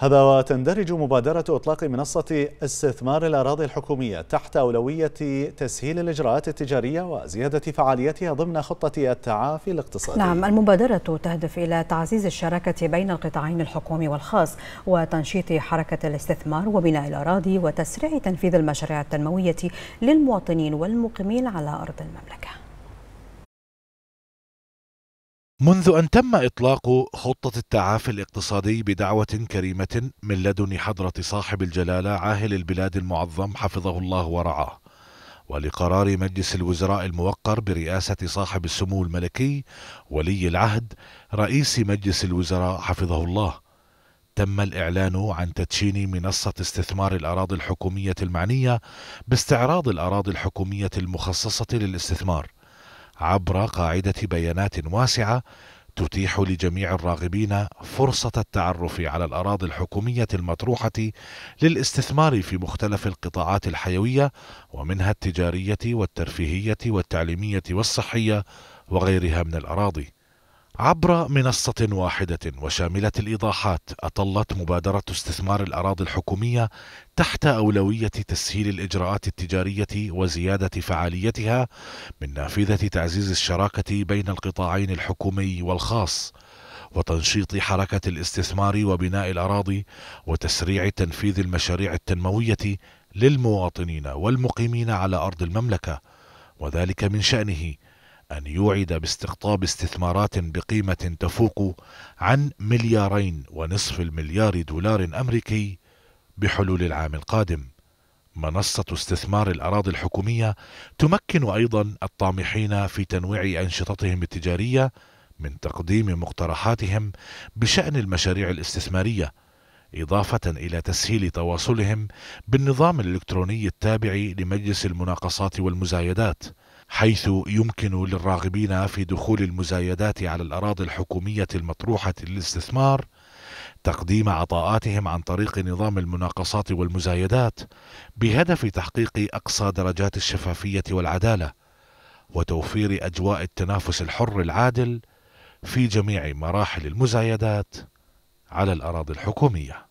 هذا وتندرج مبادرة إطلاق منصة استثمار الأراضي الحكومية تحت أولوية تسهيل الإجراءات التجارية وزيادة فعاليتها ضمن خطة التعافي الاقتصادي نعم المبادرة تهدف إلى تعزيز الشراكة بين القطاعين الحكومي والخاص وتنشيط حركة الاستثمار وبناء الأراضي وتسريع تنفيذ المشاريع التنموية للمواطنين والمقيمين على أرض المملكة منذ أن تم إطلاق خطة التعافي الاقتصادي بدعوة كريمة من لدن حضرة صاحب الجلالة عاهل البلاد المعظم حفظه الله ورعاه ولقرار مجلس الوزراء الموقر برئاسة صاحب السمو الملكي ولي العهد رئيس مجلس الوزراء حفظه الله تم الإعلان عن تدشين منصة استثمار الأراضي الحكومية المعنية باستعراض الأراضي الحكومية المخصصة للاستثمار عبر قاعدة بيانات واسعة تتيح لجميع الراغبين فرصة التعرف على الأراضي الحكومية المطروحة للاستثمار في مختلف القطاعات الحيوية ومنها التجارية والترفيهية والتعليمية والصحية وغيرها من الأراضي. عبر منصة واحدة وشاملة الإيضاحات أطلت مبادرة استثمار الأراضي الحكومية تحت أولوية تسهيل الإجراءات التجارية وزيادة فعاليتها من نافذة تعزيز الشراكة بين القطاعين الحكومي والخاص وتنشيط حركة الاستثمار وبناء الأراضي وتسريع تنفيذ المشاريع التنموية للمواطنين والمقيمين على أرض المملكة وذلك من شأنه أن يوعد باستقطاب استثمارات بقيمة تفوق عن مليارين ونصف المليار دولار أمريكي بحلول العام القادم. منصة استثمار الأراضي الحكومية تمكن أيضا الطامحين في تنويع أنشطتهم التجارية من تقديم مقترحاتهم بشأن المشاريع الاستثمارية، إضافة إلى تسهيل تواصلهم بالنظام الإلكتروني التابع لمجلس المناقصات والمزايدات. حيث يمكن للراغبين في دخول المزايدات على الأراضي الحكومية المطروحة للاستثمار تقديم عطاءاتهم عن طريق نظام المناقصات والمزايدات بهدف تحقيق أقصى درجات الشفافية والعدالة وتوفير أجواء التنافس الحر العادل في جميع مراحل المزايدات على الأراضي الحكومية